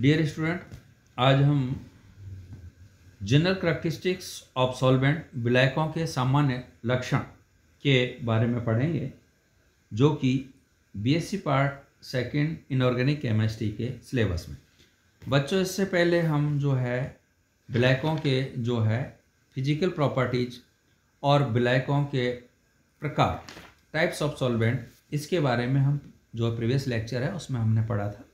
dear student आज हम general characteristics of solvent विलायकों के सामान्य लक्षण के बारे में पढ़ेंगे जो कि BSc part second inorganic chemistry के सिलेबस में बच्चों इससे पहले हम जो है विलायकों के जो है फिजिकल प्रॉपर्टीज और विलायकों के प्रकार टाइप्स ऑफ सॉल्वेंट इसके बारे में हम जो प्रीवियस लेक्चर है उसमें हमने पढ़ा था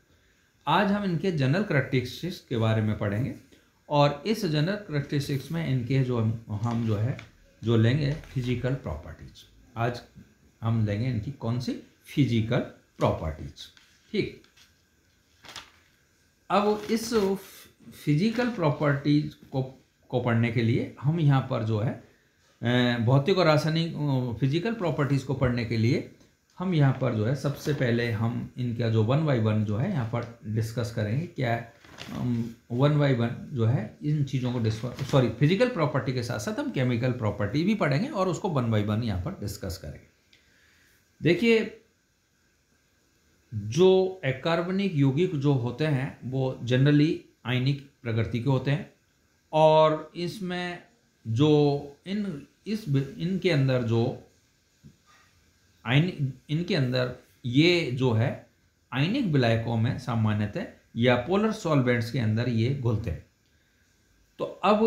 आज हम इनके जनरल करेक्टरिस्टिक्स के बारे में पढ़ेंगे और इस जनरल करेक्टरिस्टिक्स में इनके जो हम जो है जो लेंगे फिजिकल प्रॉपर्टीज आज हम लेंगे इनकी कौन सी फिजिकल प्रॉपर्टीज ठीक अब इस फिजिकल प्रॉपर्टीज को को पढ़ने के लिए हम यहाँ पर जो है भौतिक और रासायनिक फिजिकल प्रॉपर्टीज़ को पढ़ने के लिए हम यहाँ पर जो है सबसे पहले हम इनका जो वन बाई वन जो है यहाँ पर डिस्कस करेंगे क्या वन बाई वन जो है इन चीज़ों को डिस्कस सॉरी फिजिकल प्रॉपर्टी के साथ साथ हम केमिकल प्रॉपर्टी भी पढ़ेंगे और उसको वन बाई वन यहाँ पर डिस्कस करेंगे देखिए जो एकार्बनिक यौगिक जो होते हैं वो जनरली आयनिक प्रकृति के होते हैं और इसमें जो इन इस इनके अंदर जो आयन इनके अंदर ये जो है आयनिक विलायकों में सामान्यतः या पोलर सॉल्वेंट्स के अंदर ये घुलते हैं तो अब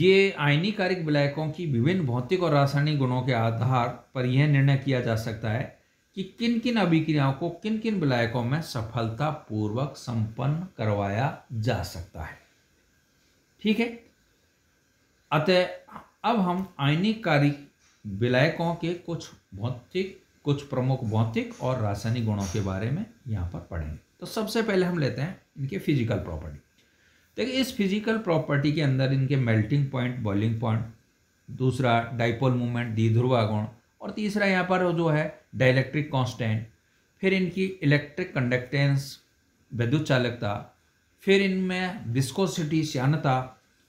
ये आयनीकारिक विलायकों की विभिन्न भौतिक और रासायनिक गुणों के आधार पर यह निर्णय किया जा सकता है कि किन किन अभिक्रियाओं को किन किन विलायकों में सफलतापूर्वक संपन्न करवाया जा सकता है ठीक है अतः अब हम आयनीकारिक विलायकों के कुछ भौतिक कुछ प्रमुख भौतिक और रासायनिक गुणों के बारे में यहाँ पर पढ़ेंगे तो सबसे पहले हम लेते हैं इनके फिजिकल प्रॉपर्टी देखिए इस फिजिकल प्रॉपर्टी के अंदर इनके मेल्टिंग पॉइंट बॉइलिंग पॉइंट दूसरा डाइपोल मूवमेंट ध्रुवा गुण और तीसरा यहाँ पर जो है डाइलेक्ट्रिक कॉन्स्टेंट फिर इनकी इलेक्ट्रिक कंडक्टेंस विद्युत चालकता फिर इनमें विस्कोसिटी श्यानता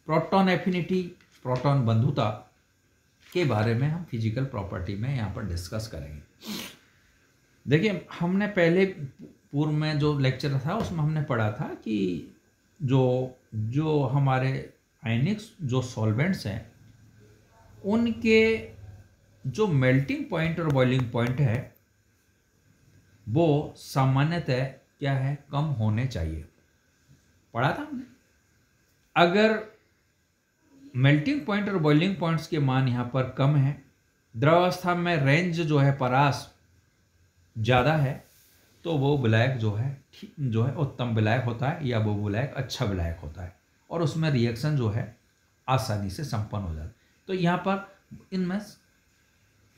प्रोटॉन एफिनिटी प्रोटॉन बंधुता के बारे में हम फिजिकल प्रॉपर्टी में यहाँ पर डिस्कस करेंगे देखिए हमने पहले पूर्व में जो लेक्चर था उसमें हमने पढ़ा था कि जो जो हमारे आइनिक्स जो सॉल्वेंट्स हैं उनके जो मेल्टिंग पॉइंट और बॉइलिंग पॉइंट है वो सामान्यतः क्या है कम होने चाहिए पढ़ा था हमने अगर मेल्टिंग पॉइंट और बॉइलिंग पॉइंट्स के मान यहाँ पर कम है द्रवावस्था में रेंज जो है परास ज़्यादा है तो वो ब्लैक जो है जो है उत्तम ब्लैक होता है या वो ब्लैक अच्छा ब्लैक होता है और उसमें रिएक्शन जो है आसानी से संपन्न हो जाता है तो यहाँ पर इनमें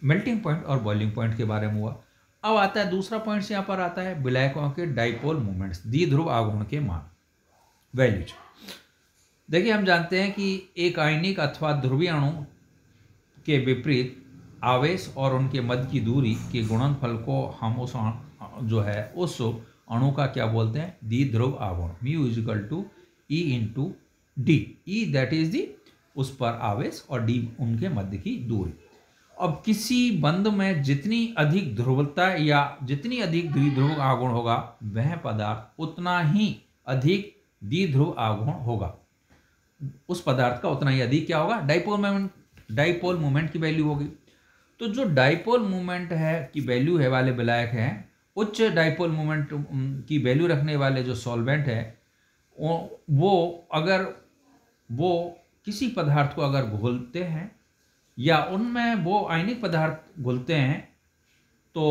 मेल्टिंग पॉइंट और बॉइलिंग पॉइंट के बारे में हुआ अब आता है दूसरा पॉइंट्स यहाँ पर आता है ब्लैकों के डाइपोल मूवमेंट्स ध्रुव आगुण के मान वैल्यूज देखिए हम जानते हैं कि एक आयनिक अथवा ध्रुवीय अणु के विपरीत आवेश और उनके मध्य की दूरी के गुणनफल को हम उस जो है उस अणु का क्या बोलते हैं दी ध्रुव आवरण mu equal to e into d e that is the उस पर आवेश और डी उनके मध्य की दूरी अब किसी बंद में जितनी अधिक ध्रुवता या जितनी अधिक द्विध्रुव आगुण होगा वह पदार्थ उतना ही अधिक द्विध्रुव आगुण होगा उस पदार्थ का उतना ही अधिक क्या होगा डाइपोल मोमेंट डाइपोल मोमेंट की वैल्यू होगी तो जो डाइपोल मोमेंट है की वैल्यू है वाले विलायक हैं उच्च डाइपोल मोमेंट की वैल्यू रखने वाले जो सॉल्वेंट है वो अगर वो किसी पदार्थ को अगर घोलते हैं या उनमें वो आयनिक पदार्थ घुलते हैं तो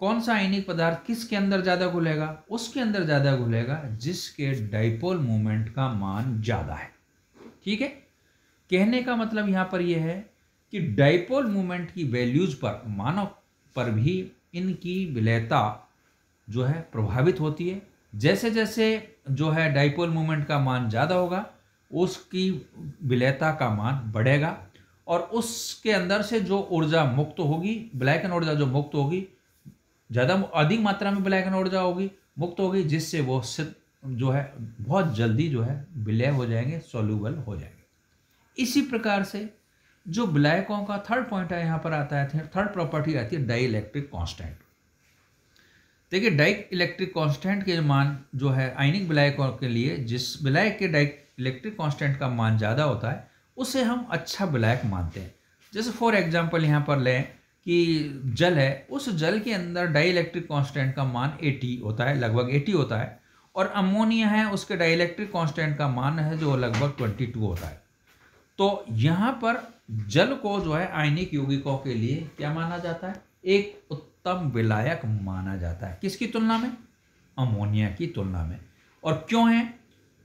कौन सा आयनिक पदार्थ किसके अंदर ज़्यादा घुलेगा उसके अंदर ज़्यादा घुलेगा जिसके डाइपोल मोमेंट का मान ज़्यादा है ठीक है कहने का मतलब यहाँ पर यह है कि डाइपोल मूवमेंट की वैल्यूज़ पर मानव पर भी इनकी विलयता जो है प्रभावित होती है जैसे जैसे जो है डाइपोल मूवमेंट का मान ज़्यादा होगा उसकी विलयता का मान बढ़ेगा और उसके अंदर से जो ऊर्जा मुक्त होगी ब्लैक एंड ऊर्जा जो मुक्त होगी ज़्यादा अधिक मात्रा में ब्लैक एंड ऊर्जा होगी मुक्त होगी जिससे वो जो है बहुत जल्दी जो है विलय हो जाएंगे सोल्यूबल हो जाएंगे इसी प्रकार से जो ब्लैकों का थर्ड पॉइंट है यहाँ पर आता है थर्ड प्रॉपर्टी आती है डाई इलेक्ट्रिक कॉन्स्टेंट देखिए डाई इलेक्ट्रिक कॉन्स्टेंट के मान जो है आइनिक ब्लैकों के लिए जिस ब्लैक के डाई इलेक्ट्रिक कॉन्स्टेंट का मान ज़्यादा होता है उसे हम अच्छा ब्लैक मानते हैं जैसे फॉर एग्जाम्पल यहाँ पर लें कि जल है उस जल के अंदर डाई इलेक्ट्रिक कॉन्स्टेंट का मान 80 होता है लगभग 80 होता है और अमोनिया है उसके डाइलेक्ट्रिक कांस्टेंट का मान है जो लगभग 22 होता है तो यहाँ पर जल को जो है आयनिक यौगिकों के लिए क्या माना जाता है एक उत्तम विलायक माना जाता है किसकी तुलना में अमोनिया की तुलना में और क्यों है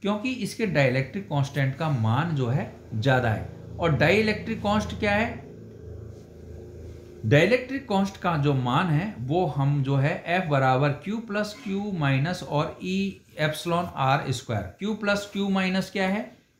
क्योंकि इसके डाइलेक्ट्रिक कॉन्स्टेंट का मान जो है ज़्यादा है और डाइलेक्ट्रिक कॉन्स्ट क्या है डाइलेक्ट्रिक कॉन्स्ट का जो मान है वो हम जो है एफ बराबर क्यू प्लस क्यू माइनस और e e epsilon r square q plus q minus क्या है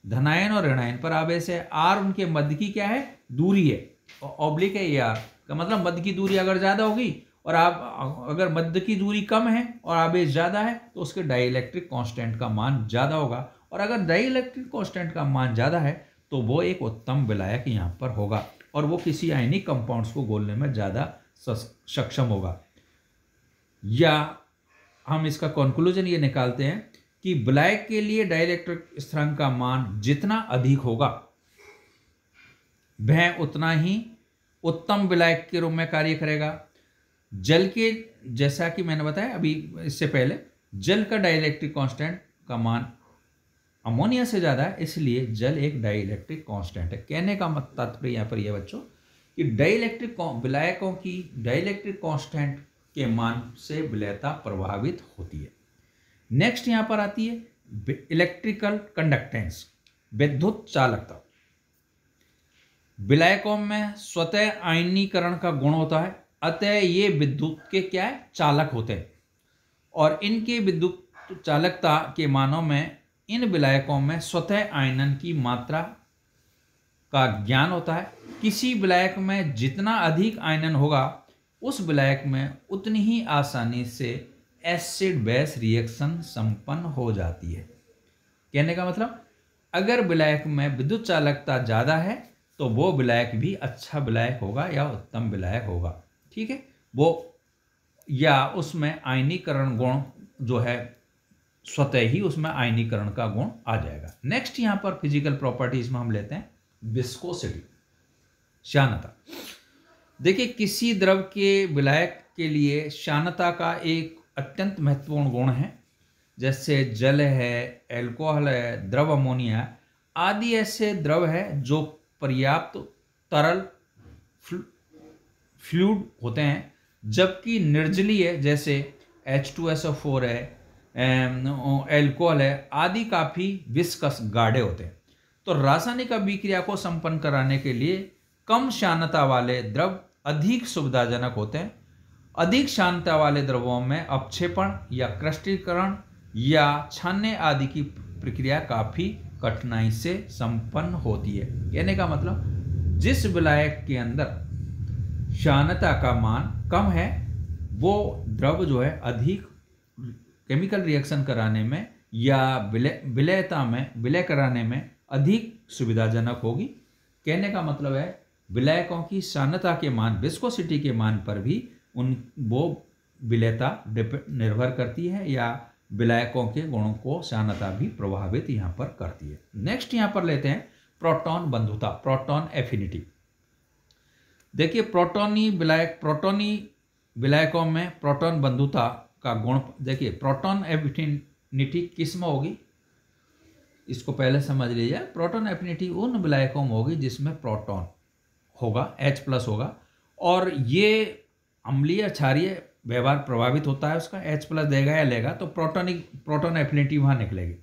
धनायन और ऋणायन पर आवेश है आर उनके मध्य की क्या है दूरी है और ऑब्लिक है ये आर का मतलब मध्य की दूरी अगर ज़्यादा होगी और आप अगर मध्य की दूरी कम है और आवेश ज़्यादा है तो उसके डाइलेक्ट्रिक कॉन्स्टेंट का मान ज़्यादा होगा और अगर डाइलेक्ट्रिक कॉन्स्टेंट का मान ज़्यादा है तो वो एक उत्तम विलायक यहाँ पर होगा और वो किसी आयनिक कंपाउंड्स को गोलने में ज़्यादा सक्षम होगा या हम इसका कंक्लूजन ये निकालते हैं कि ब्लैक के लिए डाइलेक्ट्रिक स्थिरांक का मान जितना अधिक होगा वह उतना ही उत्तम ब्लैक के रूप में कार्य करेगा जल के जैसा कि मैंने बताया अभी इससे पहले जल का डायलेक्ट्रिक कांस्टेंट का मान अमोनिया से ज़्यादा है इसलिए जल एक डाइलेक्ट्रिक कांस्टेंट है कहने का मत तात्पर्य यहाँ पर यह बच्चों कि डाइलेक्ट्रिक ब्लैकों की डाइलेक्ट्रिक कांस्टेंट के मान से विलयता प्रभावित होती है नेक्स्ट यहाँ पर आती है इलेक्ट्रिकल कंडक्टेंस विद्युत चालकता विलयकों में स्वतः आयनीकरण का गुण होता है अतः ये विद्युत के क्या है चालक होते हैं और इनके विद्युत चालकता के मानों में इन विलायकों में स्वतः आयनन की मात्रा का ज्ञान होता है किसी विलायक में जितना अधिक आयनन होगा उस ब्लैक में उतनी ही आसानी से एसिड बेस रिएक्शन संपन्न हो जाती है कहने का मतलब अगर ब्लैक में विद्युत चालकता ज़्यादा है तो वो ब्लैक भी अच्छा ब्लैक होगा या उत्तम ब्लैक होगा ठीक है वो या उसमें आयनीकरण गुण जो है स्वतः ही उसमें आयनीकरण का गुण आ जाएगा नेक्स्ट यहाँ पर फिजिकल प्रॉपर्टीज में हम लेते हैं विस्कोसिटी श्यानता देखिए किसी द्रव के विलायक के लिए शानता का एक अत्यंत महत्वपूर्ण गुण है जैसे जल है एल्कोहल है द्रव अमोनिया आदि ऐसे द्रव है जो पर्याप्त तरल फ्लूड होते हैं जबकि निर्जलीय जैसे H two S O four है एल्कोहल है आदि काफ़ी विस्कस गाढ़े होते हैं तो रासायनिक अभिक्रिया को संपन्न कराने के लिए कम शानता वाले द्रव अधिक सुविधाजनक होते हैं अधिक शानता वाले द्रवों में अपक्षेपण या क्रष्टीकरण या छानने आदि की प्रक्रिया काफ़ी कठिनाई से संपन्न होती है कहने का मतलब जिस विलायक के अंदर शानता का मान कम है वो द्रव जो है अधिक केमिकल रिएक्शन कराने में या विलय विलयता में विलय कराने में अधिक सुविधाजनक होगी कहने का मतलब है विलयकों की शानता के मान विस्कोसिटी के मान पर भी उन वो विलयता निर्भर करती है या विलयकों के गुणों को शानता भी प्रभावित यहाँ पर करती है नेक्स्ट यहाँ पर लेते हैं प्रोटॉन बंधुता प्रोटॉन एफिनिटी देखिए प्रोटोनी विलायक प्रोटोनी विलायकों में प्रोटॉन बंधुता का गुण देखिए प्रोटॉन एफिनिटी किस में होगी इसको पहले समझ लीजिए प्रोटॉन एफिनिटी उन विलायकों में होगी जिसमें प्रोटॉन होगा एच प्लस होगा और ये अम्लीय क्षारिय व्यवहार प्रभावित होता है उसका एच प्लस देगा या लेगा तो प्रोटोनिक प्रोटोन एफिनिटी वहाँ निकलेगी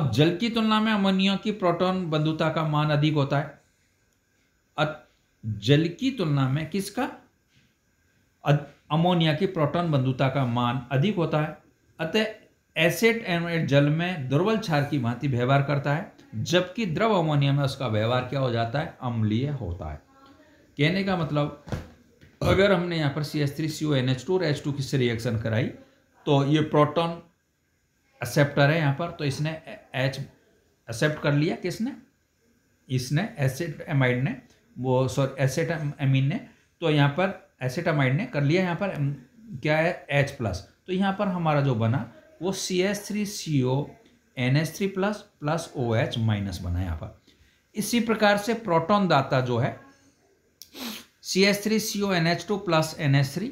अब जल की तुलना में अमोनिया की प्रोटोन बंधुता का मान अधिक होता है जल की तुलना में किसका अमोनिया की प्रोटॉन बंधुता का मान अधिक होता है अतः एसिड एनोएट जल में दुर्बल क्षार की भांति व्यवहार करता है जबकि द्रव अमोनिया में उसका व्यवहार क्या हो जाता है अम्लीय होता है कहने का मतलब अगर हमने यहाँ पर C S three C O N H two और एच टू की रिएक्शन कराई तो ये प्रोटॉन एक्सेप्टर है यहाँ पर तो इसने एच एक्सेप्ट कर लिया किसने इसने एसिड एमाइड ने वो सॉरी एसिड एमीन ने तो यहाँ पर एसिड एमाइड ने कर लिया यहाँ पर क्या है एच प्लस तो यहाँ पर हमारा जो बना वो C S three C O N H three plus plus O H minus बना यहाँ पर इसी प्रकार से प्रोटॉन दाता जो है C S three C O N H two plus N H three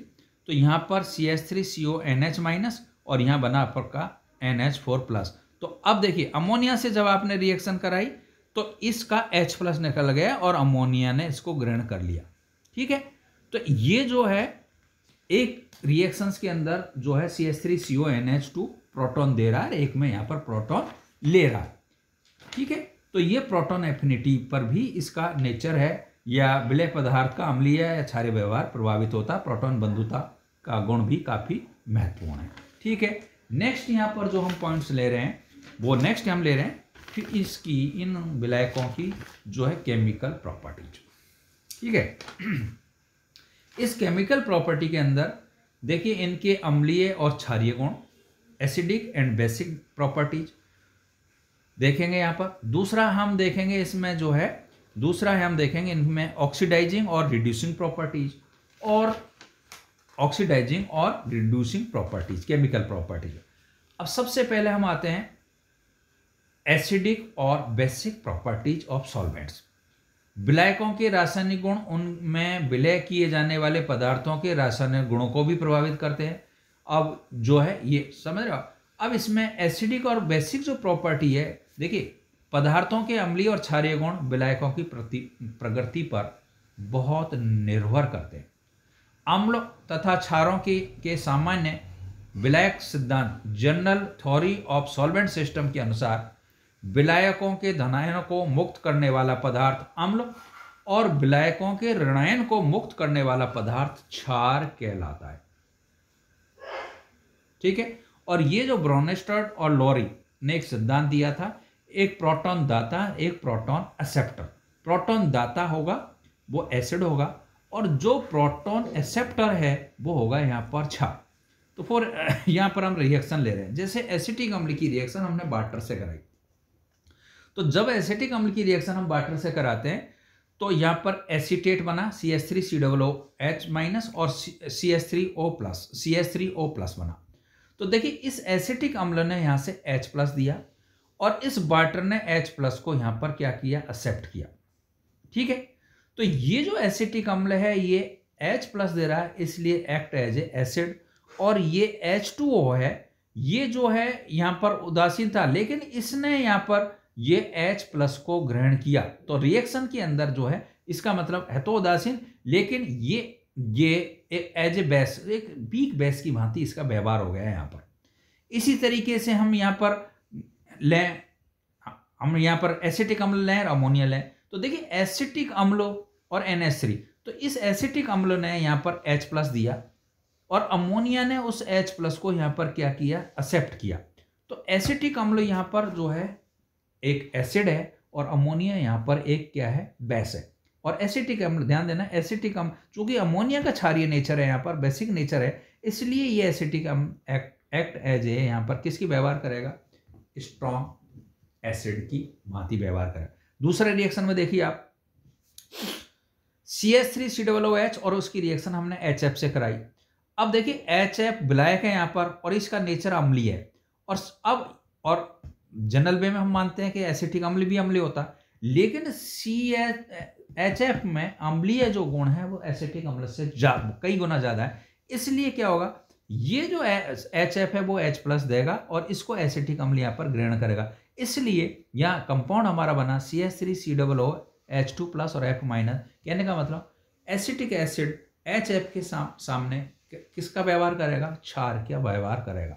तो यहाँ पर C S three C O N H minus और यहाँ बना आपका एन एच फोर प्लस तो अब देखिए अमोनिया से जब आपने रिएक्शन कराई तो इसका एच प्लस निकल गया और अमोनिया ने इसको ग्रहण कर लिया ठीक है तो ये जो है एक रिएक्शंस के अंदर जो है C S three C O N H two proton दे रहा है एक में यहाँ पर प्रोटोन ले रहा है ठीक है तो ये प्रोटोन एफिनिटी पर भी इसका नेचर है या विलय पदार्थ का अम्लीय या क्षार्य व्यवहार प्रभावित होता प्रोटॉन बंधुता का गुण भी काफ़ी महत्वपूर्ण है ठीक है नेक्स्ट यहाँ पर जो हम पॉइंट्स ले रहे हैं वो नेक्स्ट हम ले रहे हैं कि इसकी इन विलयकों की जो है केमिकल प्रॉपर्टीज ठीक है इस केमिकल प्रॉपर्टी के अंदर देखिए इनके अम्लीय और क्षारिय गुण एसिडिक एंड बेसिक प्रॉपर्टीज देखेंगे यहाँ पर दूसरा हम देखेंगे इसमें जो है दूसरा है हम देखेंगे इनमें ऑक्सीडाइजिंग और रिड्यूसिंग प्रॉपर्टीज और ऑक्सीडाइजिंग और रिड्यूसिंग प्रॉपर्टीज केमिकल प्रॉपर्टीज अब सबसे पहले हम आते हैं एसिडिक और बेसिक प्रॉपर्टीज ऑफ सॉल्वेंट्स विलायकों के रासायनिक गुण उनमें विलय किए जाने वाले पदार्थों के रासायनिक गुणों को भी प्रभावित करते हैं अब जो है ये समझ रहे हो अब इसमें एसिडिक और बेसिक जो प्रॉपर्टी है देखिए पदार्थों के अम्लीय और क्षारिय गुण विलायकों की प्रति प्रगति पर बहुत निर्भर करते हैं अम्ल तथा क्षारों की के सामान्य विलायक सिद्धांत general theory of solvent system के अनुसार विलायकों के धनायन को मुक्त करने वाला पदार्थ अम्ल और विलायकों के ऋणायन को मुक्त करने वाला पदार्थ क्षार कहलाता है ठीक है और ये जो ब्रॉनेस्टर्ड और लॉरी ने एक सिद्धांत दिया था एक प्रोटॉन दाता एक प्रोटॉन एक्सेप्टर प्रोटॉन दाता होगा वो एसिड होगा और जो प्रोटॉन एक्सेप्टर है वो होगा यहाँ पर छा तो फिर यहाँ पर हम रिएक्शन ले रहे हैं जैसे एसिटिक अम्ल की रिएक्शन हमने बाटर से कराई तो जब एसिटिक अम्ल की रिएक्शन हम बाटर से कराते हैं तो यहाँ पर एसिटेट बना C S three C double O H minus और C S three O plus C S three O plus बना तो देखिए इस एसिटिक अम्ल ने यहाँ से एच प्लस दिया और इस बाटर ने एच प्लस को यहां पर क्या किया एक्सेप्ट किया ठीक है तो ये जो एसिटिक अम्ल है ये एच प्लस दे रहा है इसलिए एक्ट एज ए एसिड और ये एच टू ओ है ये जो है यहां पर उदासीन था लेकिन इसने यहां पर ये एच प्लस को ग्रहण किया तो रिएक्शन के अंदर जो है इसका मतलब है तो उदासीन लेकिन ये ये एज ए बेस एक वीक बेस की भांति इसका व्यवहार हो गया है यहां पर इसी तरीके से हम यहां पर लें हम यहाँ पर एसिटिक अम्ल लें अमोनिया लें तो देखिए एसिटिक अम्लो और एन तो इस एसिटिक अम्ल ने यहाँ पर एच प्लस दिया और अमोनिया ने उस एच प्लस को यहाँ पर क्या किया एक्सेप्ट किया तो एसिटिक अम्ल यहाँ पर जो है एक एसिड है और अमोनिया यहाँ पर एक क्या है बेस है और एसिटिक अम्ल ध्यान देना एसिटिक अम्ल चूंकि अमोनिया का क्षारीय नेचर है यहाँ पर बेसिक नेचर है इसलिए ये एसिटिक अम्ल एक्ट एज ए यहाँ पर किसकी व्यवहार करेगा स्ट्रॉन्ग एसिड की भांति व्यवहार करें दूसरे रिएक्शन में देखिए आप C S three C double H और उसकी रिएक्शन हमने एच एफ से कराई अब देखिए एच एफ ब्लैक है यहाँ पर और इसका नेचर अम्लीय है और अब और जनरल वे में हम मानते हैं कि एसिटिक अम्ल भी अम्ली होता लेकिन सी एच एफ में अम्लीय जो गुण है वो एसिटिक अम्ल से कई गुना ज़्यादा है इसलिए क्या होगा ये जो एच एफ है वो एच प्लस देगा और इसको एसिटिक अम्ल यहाँ पर ग्रहण करेगा इसलिए यहाँ कंपाउंड हमारा बना C S three C double O H two plus और एफ माइनस कहने का मतलब एसिटिक एसिड एच एफ के साम, सामने किसका व्यवहार करेगा क्षार का व्यवहार करेगा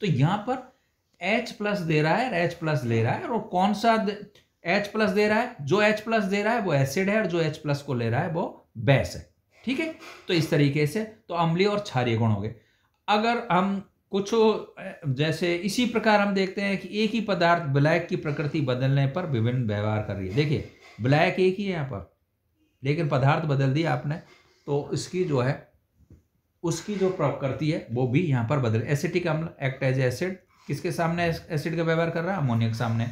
तो यहाँ पर एच प्लस दे रहा है और प्लस ले रहा है और कौन सा एच प्लस दे रहा है जो एच प्लस दे रहा है वो एसिड है और जो एच प्लस को ले रहा है वो बेस है ठीक है तो इस तरीके से तो अम्ली और छारिय गुण हो गए अगर हम कुछ जैसे इसी प्रकार हम देखते हैं कि एक ही पदार्थ ब्लैक की प्रकृति बदलने पर विभिन्न व्यवहार कर रही है देखिए ब्लैक एक ही है यहाँ पर लेकिन पदार्थ बदल दिया आपने तो इसकी जो है उसकी जो प्रकृति है वो भी यहाँ पर बदल एसिटिक अम्ल एक्ट एज एसिड किसके सामने एसिड का व्यवहार कर रहा है अमोनिया के सामने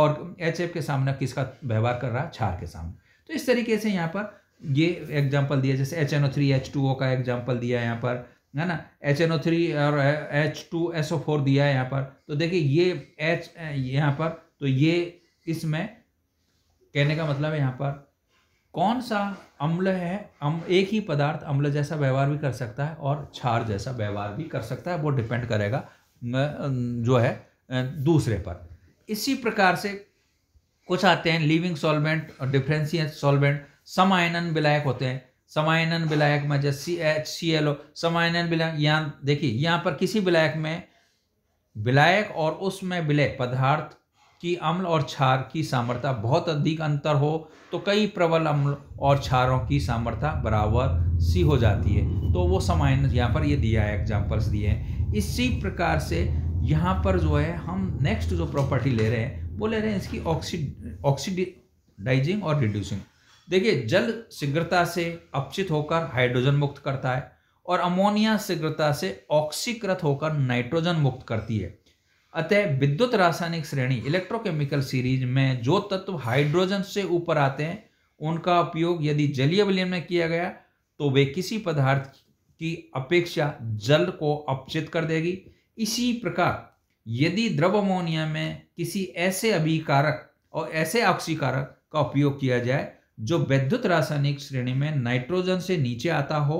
और एच के सामने किसका व्यवहार कर रहा है छार के सामने तो इस तरीके से यहाँ पर ये एग्जाम्पल दिया जैसे H N O three H two O का एग्जाम्पल दिया यहाँ पर है ना एच एन ओ थ्री और H two S O four दिया है यहाँ पर तो देखिए ये एच यहाँ पर तो ये इसमें कहने का मतलब है यहाँ पर कौन सा अम्ल है अम एक ही पदार्थ अम्ल जैसा व्यवहार भी कर सकता है और क्षार जैसा व्यवहार भी कर सकता है वो डिपेंड करेगा जो है दूसरे पर इसी प्रकार से कुछ आते हैं लिविंग सॉल्वेंट और डिफ्रेंशियल सॉल्वेंट समायनन विलायक होते हैं समायनन विलायक में जैसे C H C L O समायनन विलायक यहाँ देखिए यहाँ पर किसी विलायक में विलायक और उसमें विलय पदार्थ की अम्ल और क्षार की सामर्थ्य बहुत अधिक अंतर हो तो कई प्रबल अम्ल और क्षारों की सामर्थ्य बराबर सी हो जाती है तो वो समायन यहाँ पर ये दिया है एग्जाम्पल्स दिए हैं इसी प्रकार से यहाँ पर जो है हम नेक्स्ट जो प्रॉपर्टी ले रहे हैं वो ले रहे हैं इसकी ऑक्सीड ऑक्सीडाइजिंग और रिड्यूसिंग देखिए जल शीघ्रता से अपचित होकर हाइड्रोजन मुक्त करता है और अमोनिया शीघ्रता से ऑक्सीकृत होकर नाइट्रोजन मुक्त करती है अतः विद्युत रासायनिक श्रेणी इलेक्ट्रोकेमिकल सीरीज में जो तत्व हाइड्रोजन से ऊपर आते हैं उनका उपयोग यदि जलीय विलयन में किया गया तो वे किसी पदार्थ की अपेक्षा जल को अपचित कर देगी इसी प्रकार यदि द्रव अमोनिया में किसी ऐसे अभिकारक और ऐसे ऑक्सीकारक का उपयोग किया जाए जो वैद्युत रासायनिक श्रेणी में नाइट्रोजन से नीचे आता हो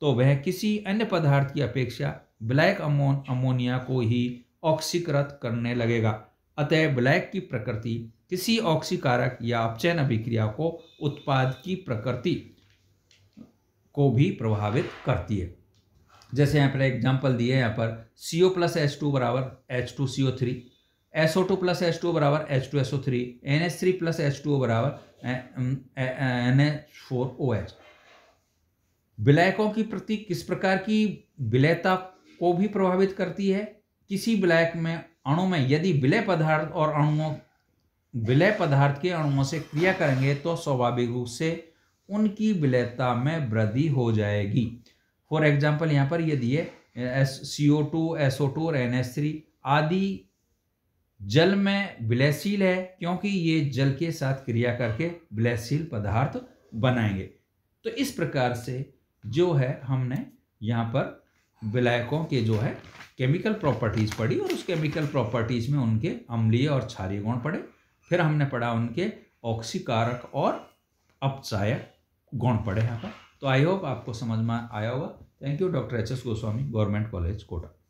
तो वह किसी अन्य पदार्थ की अपेक्षा ब्लैक अमोन अमोनिया को ही ऑक्सीकृत करने लगेगा अतः ब्लैक की प्रकृति किसी ऑक्सीकारक या अपचयन अभिक्रिया को उत्पाद की प्रकृति को भी प्रभावित करती है जैसे यहाँ पर एग्जाम्पल दिए यहाँ पर C O plus H two बराबर H two C O three SO two plus H two बराबर H two SO three N H three plus H two बराबर N H four O H विलायकों की प्रति किस प्रकार की विलयता को भी प्रभावित करती है किसी विलायक में अणु में यदि विलय पदार्थ और अणुओं विलय पदार्थ के अणुओं से क्रिया करेंगे तो स्वाभाविक रूप से उनकी विलयता में वृद्धि हो जाएगी फॉर एग्जाम्पल यहाँ पर यदि दिए S C O two S O two और एन एस थ्री आदि जल में ब्लैसील है क्योंकि ये जल के साथ क्रिया करके ब्लैसील पदार्थ बनाएंगे तो इस प्रकार से जो है हमने यहाँ पर विलायकों के जो है केमिकल प्रॉपर्टीज़ पढ़ी और उस केमिकल प्रॉपर्टीज़ में उनके अम्लीय और क्षारीय गुण पढ़े फिर हमने पढ़ा उनके ऑक्सीकारक और अपचायक गुण पढ़े यहाँ पर तो आई होप आपको समझ में आया होगा thank you doctor H S Goswami government college Kota